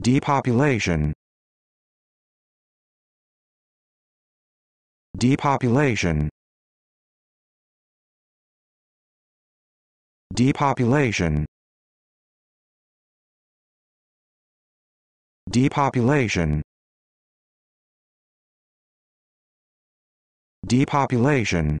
Depopulation Depopulation Depopulation Depopulation Depopulation